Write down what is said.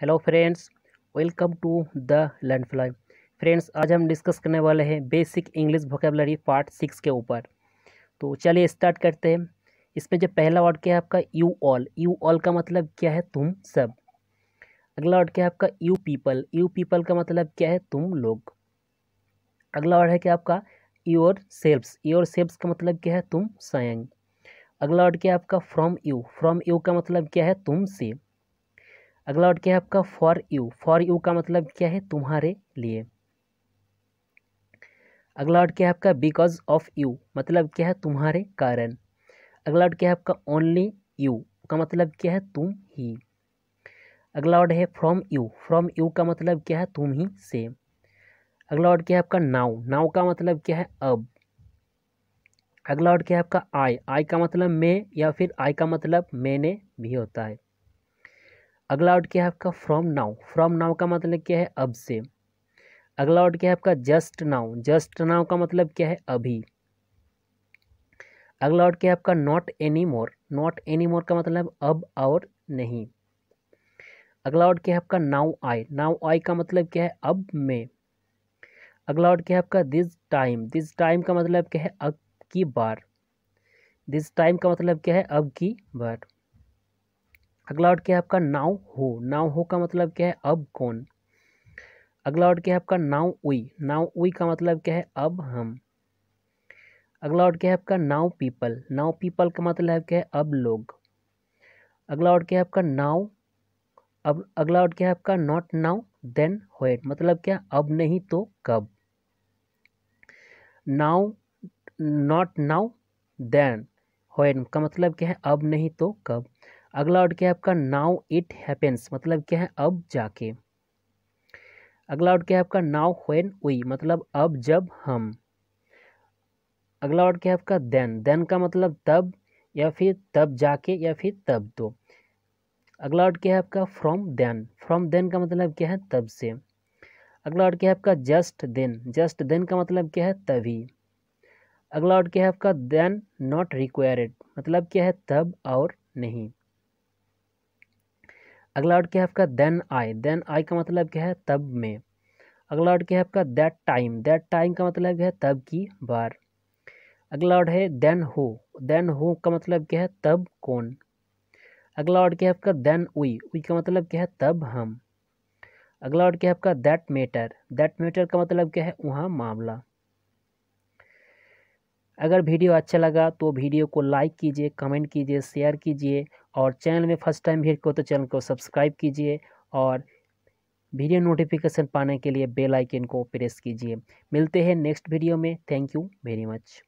Hello friends welcome to the लैंडफ्लाई friends आज हम डिस्कस करने वाले हैं basic English vocabulary part six के ऊपर तो चलिए स्टार्ट करते हैं इसमें जो पहला वर्ड क्या है आपका यू ऑल यू ऑल का मतलब क्या है तुम सब अगला वर्ड क्या है आपका यू पीपल यू पीपल का मतलब क्या है तुम लोग अगला वर्ड है क्या आपका योर सेल्फ्स योर सेल्फ्स का मतलब क्या है तुम स्वयं अगला वर्ड क्या है आपका फ्रॉम यू फ्रॉम यू का मतलब क्या है तुम से अगला वर्ड क्या है आपका फॉर यू फॉर यू का मतलब क्या है तुम्हारे लिए अगला वर्ड क्या है आपका बिकॉज ऑफ यू मतलब क्या है तुम्हारे कारण अगला वर्ड क्या है आपका ओनली यू का मतलब क्या है तुम ही अगला वर्ड है फ्रॉम यू फ्रॉम यू का मतलब क्या है तुम ही से अगला वर्ड क्या है आपका नाउ नाउ का मतलब क्या है अब अगला वर्ड क्या है आपका आई आई का मतलब मैं या फिर आई का मतलब मैंने भी होता है अगला वर्ड क्या है आपका फ्रॉम नाउ फ्रॉम नाउ का मतलब क्या है अब से अगला वर्ड क्या है आपका जस्ट नाउ जस्ट नाउ का मतलब क्या है अभी अगला वर्ड क्या है आपका not any more not any more का मतलब अब और नहीं अगला वर्ड क्या है आपका नाउ आई नाउ आई का मतलब क्या है अब में अगला वर्ड क्या है आपका दिस टाइम दिस टाइम का मतलब क्या है अब की बार दिस टाइम का मतलब क्या है अब की बार अगला वर्ड क्या है आपका नाव हो नाव हो का मतलब क्या है अब कौन अगला वर्ड क्या है आपका नाव उई नाव उई का मतलब क्या है अब हम अगला वर्ड क्या है आपका नाव पीपल नाव पीपल का मतलब क्या है अब लोग अगला वर्ड क्या है आपका नाउ अब अगला वर्ड क्या है आपका नॉट नाव देन वेट मतलब क्या अब नहीं तो कब now not now then wait का मतलब क्या है अब नहीं तो कब अगला वर्ड क्या है आपका नाउ इट हैपेंस मतलब क्या है अब जाके अगला वर्ड क्या है आपका नाउ व्हेन वी मतलब अब जब हम अगला वर्ड क्या है आपका देन देन का मतलब तब या फिर तब जाके या फिर तब दो तो। अगला वर्ड क्या है आपका फ्रॉम देन फ्रॉम देन का मतलब क्या है तब से अगला वर्ड क्या है आपका जस्ट देन जस्ट देन का मतलब क्या है तभी अगला वर्ड क्या है आपका देन नॉट रिक्वायर्ड मतलब क्या है तब और नहीं अगला वर्ड क्या है आपका देन आई देन आई का मतलब क्या है तब में अगला वर्ड क्या है आपका दैट टाइम दैट टाइम का मतलब क्या है तब की बार अगला वर्ड है देन हो देन हो का मतलब क्या है तब कौन अगला वर्ड क्या है आपका देन उई उई का मतलब क्या है तब हम अगला वर्ड क्या है आपका दैट मैटर दैट मैटर का मतलब क्या है वहाँ मामला अगर वीडियो अच्छा लगा तो वीडियो को लाइक कीजिए कमेंट कीजिए शेयर कीजिए और चैनल में फर्स्ट टाइम वीडियो को तो चैनल को सब्सक्राइब कीजिए और वीडियो नोटिफिकेशन पाने के लिए बेल आइकन को प्रेस कीजिए मिलते हैं नेक्स्ट वीडियो में थैंक यू वेरी मच